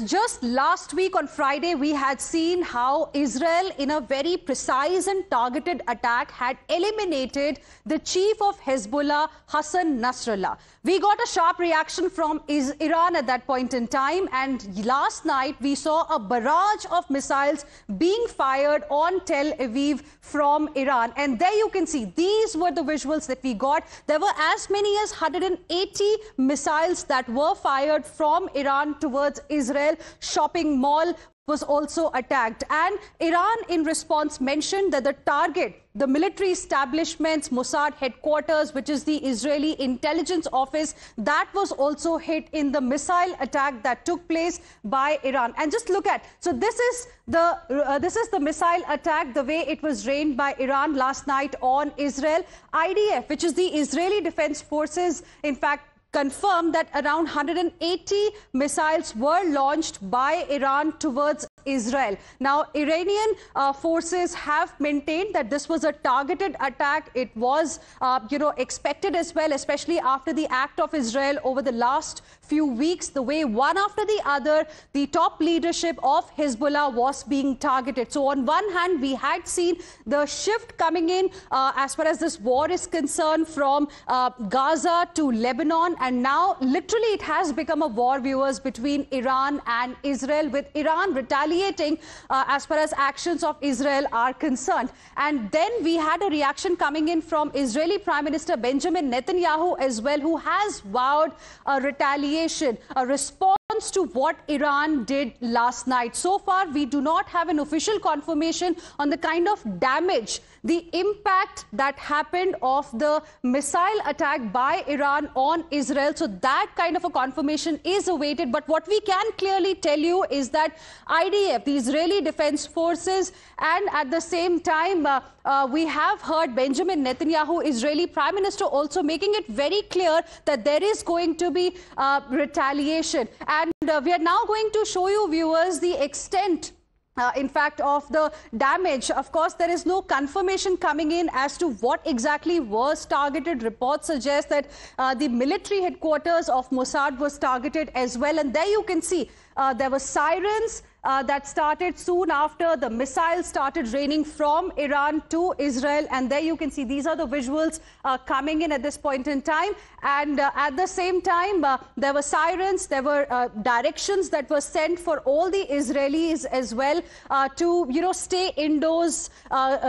just last week on Friday, we had seen how Israel, in a very precise and targeted attack, had eliminated the chief of Hezbollah, Hassan Nasrallah. We got a sharp reaction from Iran at that point in time. And last night, we saw a barrage of missiles being fired on Tel Aviv from Iran. And there you can see, these were the visuals that we got. There were as many as 180 missiles that were fired from Iran towards Israel well. Shopping mall was also attacked. And Iran, in response, mentioned that the target, the military establishments, Mossad headquarters, which is the Israeli intelligence office, that was also hit in the missile attack that took place by Iran. And just look at, so this is the uh, this is the missile attack, the way it was rained by Iran last night on Israel. IDF, which is the Israeli Defense Forces, in fact, confirmed that around 180 missiles were launched by Iran towards Israel. Now, Iranian uh, forces have maintained that this was a targeted attack. It was, uh, you know, expected as well, especially after the act of Israel over the last few weeks, the way one after the other, the top leadership of Hezbollah was being targeted. So on one hand, we had seen the shift coming in uh, as far as this war is concerned from uh, Gaza to Lebanon and now, literally, it has become a war, viewers, between Iran and Israel, with Iran retaliating uh, as far as actions of Israel are concerned. And then we had a reaction coming in from Israeli Prime Minister Benjamin Netanyahu as well, who has vowed a retaliation, a response response to what Iran did last night. So far, we do not have an official confirmation on the kind of damage, the impact that happened of the missile attack by Iran on Israel. So that kind of a confirmation is awaited. But what we can clearly tell you is that IDF, the Israeli Defense Forces, and at the same time, uh, uh, we have heard Benjamin Netanyahu, Israeli Prime Minister, also making it very clear that there is going to be uh, retaliation. And and uh, we are now going to show you viewers the extent uh, in fact, of the damage. Of course, there is no confirmation coming in as to what exactly was targeted. Reports suggest that uh, the military headquarters of Mossad was targeted as well. And there you can see uh, there were sirens uh, that started soon after the missiles started raining from Iran to Israel. And there you can see these are the visuals uh, coming in at this point in time. And uh, at the same time, uh, there were sirens, there were uh, directions that were sent for all the Israelis as well uh, to, you know, stay indoors,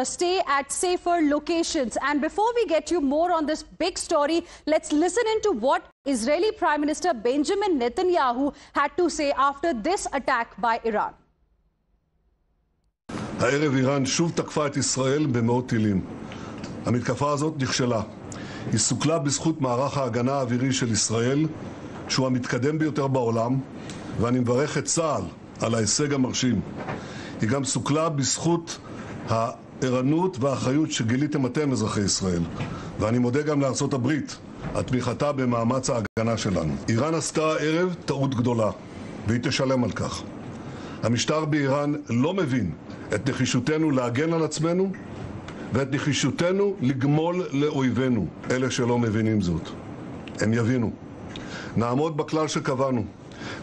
stay at safer locations. And before we get you more on this big story, let's listen into what Israeli Prime Minister Benjamin Netanyahu had to say after this attack by Iran. הערב איראן שוב תקפה את ישראל במאות טילים. המתקפה הזאת נכשלה. היא סוכלה בזכות מערך ההגנה האווירי של ישראל, שהוא המתקדם ביותר בעולם, ואני מברך את צה"ל על ההישג המרשים. היא גם סוכלה בזכות הערנות והאחריות שגיליתם אתם, אזרחי ישראל. ואני מודה גם לארצות הברית, על תמיכתה במאמץ ההגנה שלנו. איראן עשתה הערב טעות גדולה, והיא תשלם על כך. המשטר באיראן לא מבין את נחישותנו להגן על עצמנו ואת נחישותנו לגמול לאויבינו, אלה שלא מבינים זאת. הם יבינו. נעמוד בכלל שקבענו.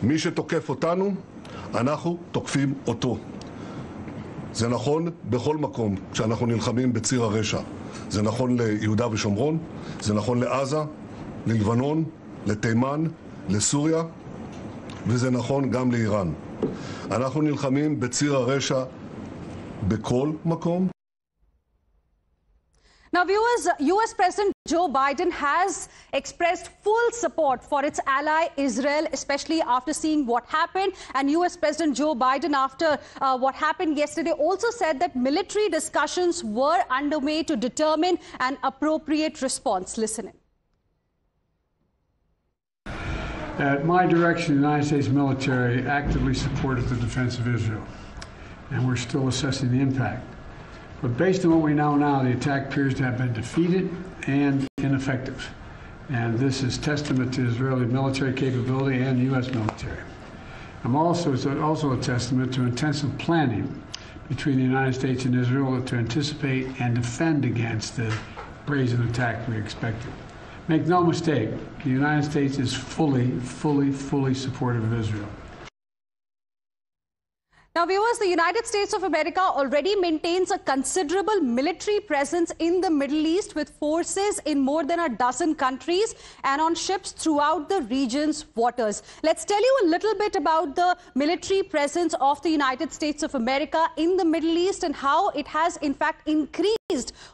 מי שתוקף אותנו, אנחנו תוקפים אותו. זה נכון בכל מקום כשאנחנו נלחמים בציר הרשע. זה נכון ליהודה ושומרון, זה נכון לעזה, ללבנון, לתימן, לסוריה, וזה נכון גם לאיראן. אנחנו נלחמים בציר הרשע בכל מקום. Now, viewers, US President Joe Biden has expressed full support for its ally Israel, especially after seeing what happened. And US President Joe Biden, after uh, what happened yesterday, also said that military discussions were underway to determine an appropriate response. Listen in. At my direction, the United States military actively supported the defense of Israel, and we're still assessing the impact. But based on what we know now, the attack appears to have been defeated and ineffective. And this is testament to Israeli military capability and U.S. military. I'm also, also a testament to intensive planning between the United States and Israel to anticipate and defend against the brazen attack we expected. Make no mistake, the United States is fully, fully, fully supportive of Israel. Now, viewers, the United States of America already maintains a considerable military presence in the Middle East with forces in more than a dozen countries and on ships throughout the region's waters. Let's tell you a little bit about the military presence of the United States of America in the Middle East and how it has, in fact, increased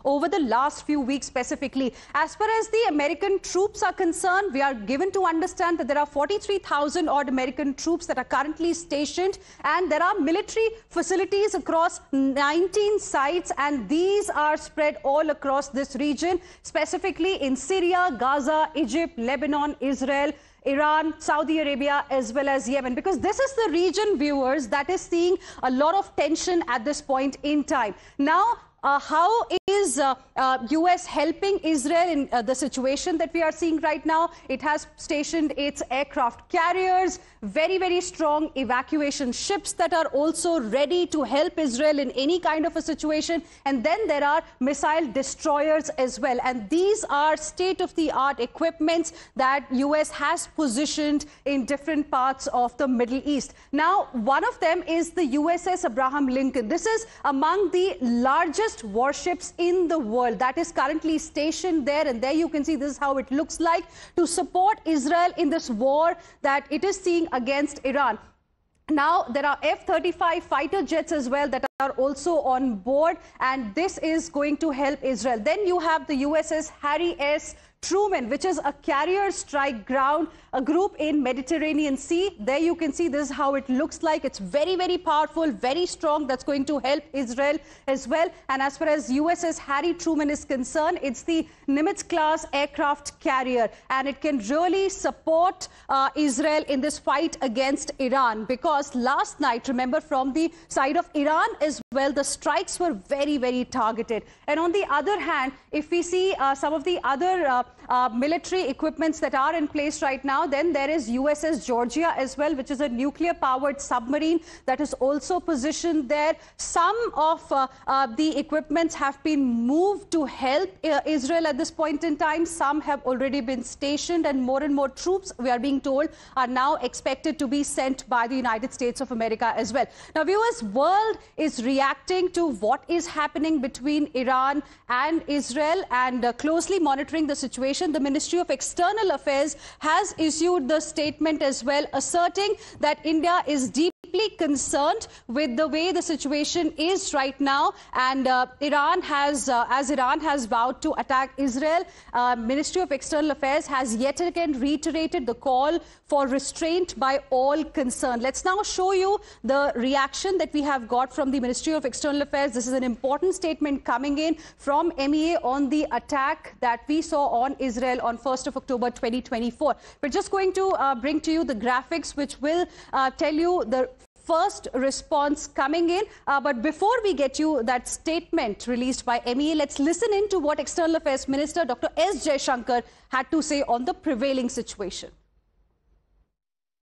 over the last few weeks specifically. As far as the American troops are concerned, we are given to understand that there are 43,000 odd American troops that are currently stationed and there are military facilities across 19 sites and these are spread all across this region, specifically in Syria, Gaza, Egypt, Lebanon, Israel, Iran, Saudi Arabia, as well as Yemen. Because this is the region, viewers, that is seeing a lot of tension at this point in time. Now, uh, how is U.S. Uh, uh, helping Israel in the situation that we are seeing right now? It has stationed its aircraft carriers, very, very strong evacuation ships that are also ready to help Israel in any kind of a situation. And then there are missile destroyers as well. And these are state-of-the-art equipments that U.S. has positioned in different parts of the Middle East. Now, one of them is the USS Abraham Lincoln. This is among the largest largest warships in the world that is currently stationed there. And there you can see this is how it looks like to support Israel in this war that it is seeing against Iran. Now, there are F-35 fighter jets as well that are also on board, and this is going to help Israel. Then you have the USS Harry S. Truman, which is a carrier strike ground, a group in Mediterranean Sea. There you can see this is how it looks like. It's very, very powerful, very strong. That's going to help Israel as well. And as far as USS Harry Truman is concerned, it's the Nimitz class aircraft carrier. And it can really support uh, Israel in this fight against Iran. Because last night, remember, from the side of Iran as well, the strikes were very, very targeted. And on the other hand, if we see uh, some of the other uh, uh, military equipments that are in place right now. Then there is USS Georgia as well, which is a nuclear-powered submarine that is also positioned there. Some of uh, uh, the equipments have been moved to help Israel at this point in time. Some have already been stationed and more and more troops, we are being told, are now expected to be sent by the United States of America as well. Now, viewers, world is reacting to what is happening between Iran and Israel and uh, closely monitoring the situation situation, the Ministry of External Affairs has issued the statement as well, asserting that India is deep deeply concerned with the way the situation is right now. And uh, Iran has, uh, as Iran has vowed to attack Israel, uh, Ministry of External Affairs has yet again reiterated the call for restraint by all concerned. Let's now show you the reaction that we have got from the Ministry of External Affairs. This is an important statement coming in from MEA on the attack that we saw on Israel on 1st of October 2024. We're just going to uh, bring to you the graphics which will uh, tell you the first response coming in. Uh, but before we get you that statement released by MEA, let's listen in to what External Affairs Minister Dr. S. Jay Shankar had to say on the prevailing situation.